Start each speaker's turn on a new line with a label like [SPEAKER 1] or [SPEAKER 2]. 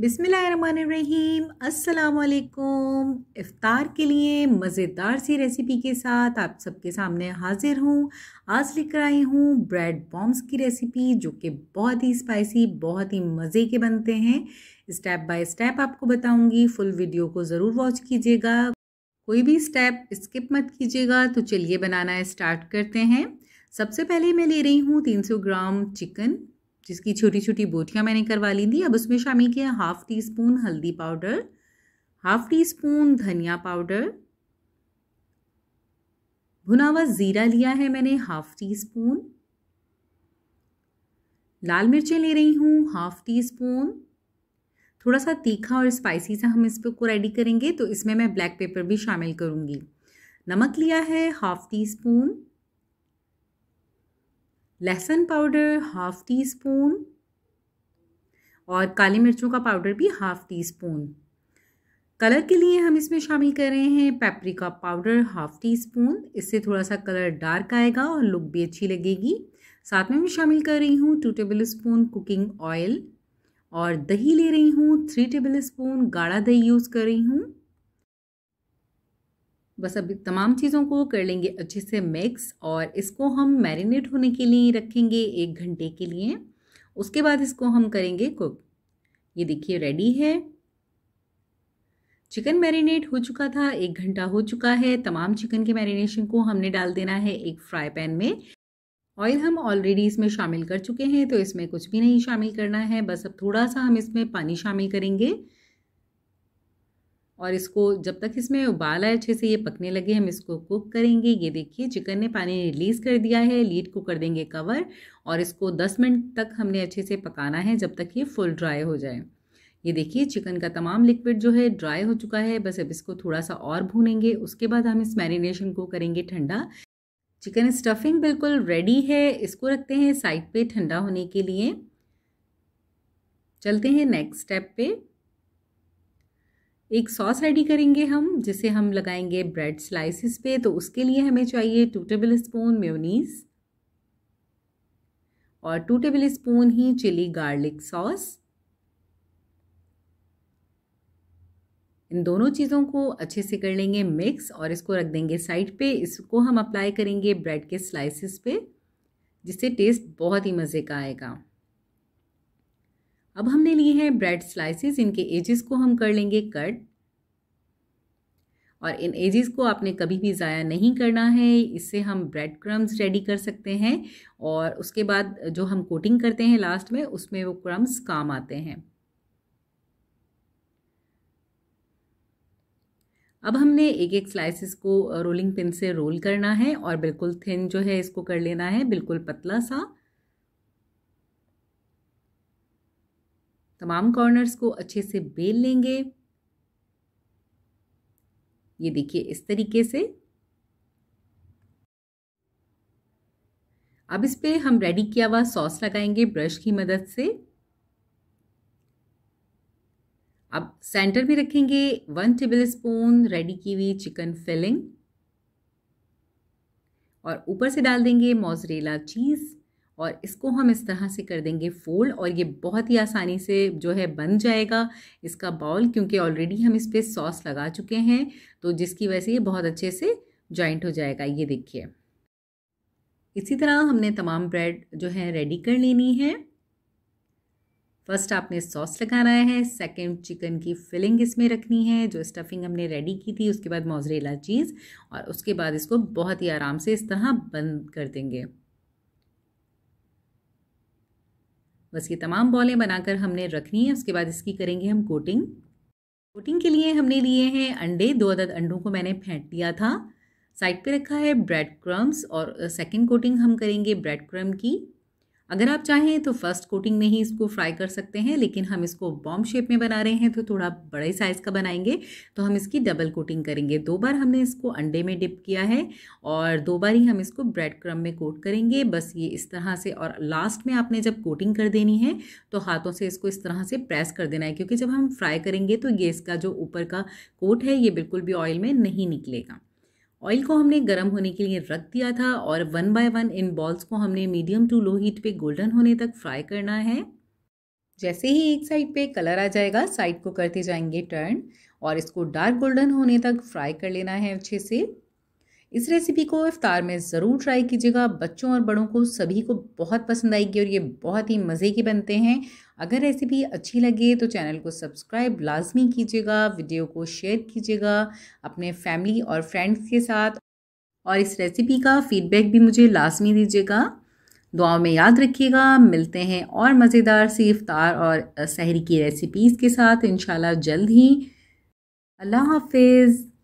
[SPEAKER 1] बिसमीम असलकुम इफ़ार के लिए मज़ेदार सी रेसिपी के साथ आप सबके सामने हाज़िर हूँ आज लेकर आई हूँ ब्रेड बॉम्स की रेसिपी जो कि बहुत ही स्पाइसी बहुत ही मज़े के बनते हैं स्टेप बाय स्टेप आपको बताऊँगी फुल वीडियो को ज़रूर वॉच कीजिएगा कोई भी स्टेप स्किप मत कीजिएगा तो चलिए बनाना स्टार्ट करते हैं सबसे पहले मैं ले रही हूँ 300 ग्राम चिकन जिसकी छोटी छोटी बोटियाँ मैंने करवा ली थी अब उसमें शामिल किया हाफ़ टी स्पून हल्दी पाउडर हाफ़ टी स्पून धनिया पाउडर भुना हुआ ज़ीरा लिया है मैंने हाफ़ टी स्पून लाल मिर्चें ले रही हूँ हाफ़ टी स्पून थोड़ा सा तीखा और स्पाइसी सा हम इस को रेडी करेंगे तो इसमें मैं ब्लैक पेपर भी शामिल करूँगी नमक लिया है हाफ़ टी स्पून लहसुन पाउडर हाफ टी स्पून और काली मिर्चों का पाउडर भी हाफ टी स्पून कलर के लिए हम इसमें शामिल कर रहे हैं paprika powder half teaspoon इससे थोड़ा सा कलर डार्क आएगा और लुक भी अच्छी लगेगी साथ में मैं शामिल कर रही हूँ two tablespoon cooking oil और दही ले रही हूँ थ्री टेबल स्पून गाढ़ा दही यूज़ कर रही हूँ बस अब तमाम चीज़ों को कर लेंगे अच्छे से मिक्स और इसको हम मैरिनेट होने के लिए रखेंगे एक घंटे के लिए उसके बाद इसको हम करेंगे कुक ये देखिए रेडी है चिकन मैरिनेट हो चुका था एक घंटा हो चुका है तमाम चिकन के मैरिनेशन को हमने डाल देना है एक फ्राई पैन में ऑयल हम ऑलरेडी इसमें शामिल कर चुके हैं तो इसमें कुछ भी नहीं शामिल करना है बस अब थोड़ा सा हम इसमें पानी शामिल करेंगे और इसको जब तक इसमें उबाल आए अच्छे से ये पकने लगे हम इसको कुक करेंगे ये देखिए चिकन ने पानी रिलीज़ कर दिया है लीड को कर देंगे कवर और इसको 10 मिनट तक हमने अच्छे से पकाना है जब तक ये फुल ड्राई हो जाए ये देखिए चिकन का तमाम लिक्विड जो है ड्राई हो चुका है बस अब इसको थोड़ा सा और भूनेंगे उसके बाद हम इस मैरिनेशन को करेंगे ठंडा चिकन स्टफिंग बिल्कुल रेडी है इसको रखते हैं साइड पे ठंडा होने के लिए चलते हैं नेक्स्ट स्टेप पे एक सॉस रेडी करेंगे हम जिसे हम लगाएंगे ब्रेड स्लाइसिस पे तो उसके लिए हमें चाहिए टू टेबल स्पून म्योनीस और टू टेबल स्पून ही चिली गार्लिक सॉस इन दोनों चीज़ों को अच्छे से कर लेंगे मिक्स और इसको रख देंगे साइड पे इसको हम अप्लाई करेंगे ब्रेड के स्लाइसिस पे जिससे टेस्ट बहुत ही मज़े का आएगा अब हमने लिए हैं ब्रेड स्लाइसेस इनके एजेस को हम कर लेंगे कट और इन एजेस को आपने कभी भी ज़ाया नहीं करना है इससे हम ब्रेड क्रम्स रेडी कर सकते हैं और उसके बाद जो हम कोटिंग करते हैं लास्ट में उसमें वो क्रम्स काम आते हैं अब हमने एक एक स्लाइसिस को रोलिंग uh, पिन से रोल करना है और बिल्कुल थिन जो है इसको कर लेना है बिल्कुल पतला सा तमाम कॉर्नर्स को अच्छे से बेल लेंगे ये देखिए इस तरीके से अब इस पर हम रेडी किया हुआ सॉस लगाएंगे ब्रश की मदद से अब सेंटर में रखेंगे वन टेबल स्पून रेडी की हुई चिकन फिलिंग और ऊपर से डाल देंगे मोजरेला चीज़ और इसको हम इस तरह से कर देंगे फोल्ड और ये बहुत ही आसानी से जो है बन जाएगा इसका बाउल क्योंकि ऑलरेडी हम इस पर सॉस लगा चुके हैं तो जिसकी वजह से ये बहुत अच्छे से जॉइंट हो जाएगा ये देखिए इसी तरह हमने तमाम ब्रेड जो है रेडी कर लेनी है फर्स्ट आपने सॉस लगाना है सेकंड चिकन की फिलिंग इसमें रखनी है जो स्टफिंग हमने रेडी की थी उसके बाद मोजरेला चीज़ और उसके बाद इसको बहुत ही आराम से इस तरह बंद कर देंगे बस तो ये तमाम बॉलें बनाकर हमने रखनी है उसके बाद इसकी करेंगे हम कोटिंग कोटिंग के लिए हमने लिए हैं अंडे दो अदद अंडों को मैंने फेंट दिया था साइड पे रखा है ब्रेड क्रम्स और सेकंड कोटिंग हम करेंगे ब्रेड क्रम की अगर आप चाहें तो फर्स्ट कोटिंग में ही इसको फ्राई कर सकते हैं लेकिन हम इसको बॉम शेप में बना रहे हैं तो थोड़ा बड़े साइज़ का बनाएंगे तो हम इसकी डबल कोटिंग करेंगे दो बार हमने इसको अंडे में डिप किया है और दो बार ही हम इसको ब्रेड क्रम में कोट करेंगे बस ये इस तरह से और लास्ट में आपने जब कोटिंग कर देनी है तो हाथों से इसको इस तरह से प्रेस कर देना है क्योंकि जब हम फ्राई करेंगे तो ये इसका जो ऊपर का कोट है ये बिल्कुल भी ऑयल में नहीं निकलेगा ऑयल को हमने गर्म होने के लिए रख दिया था और वन बाय वन इन बॉल्स को हमने मीडियम टू लो हीट पे गोल्डन होने तक फ्राई करना है जैसे ही एक साइड पे कलर आ जाएगा साइड को करते जाएंगे टर्न और इसको डार्क गोल्डन होने तक फ्राई कर लेना है अच्छे से इस रेसिपी को इफ्तार में ज़रूर ट्राई कीजिएगा बच्चों और बड़ों को सभी को बहुत पसंद आएगी और ये बहुत ही मज़े के बनते हैं अगर रेसिपी अच्छी लगे तो चैनल को सब्सक्राइब लाजमी कीजिएगा वीडियो को शेयर कीजिएगा अपने फैमिली और फ्रेंड्स के साथ और इस रेसिपी का फीडबैक भी मुझे लाजमी दीजिएगा दुआओं में याद रखिएगा मिलते हैं और मज़ेदार सी इफ़ार और सहरी की रेसिपीज़ के साथ इन जल्द ही अल्लाह हाफिज़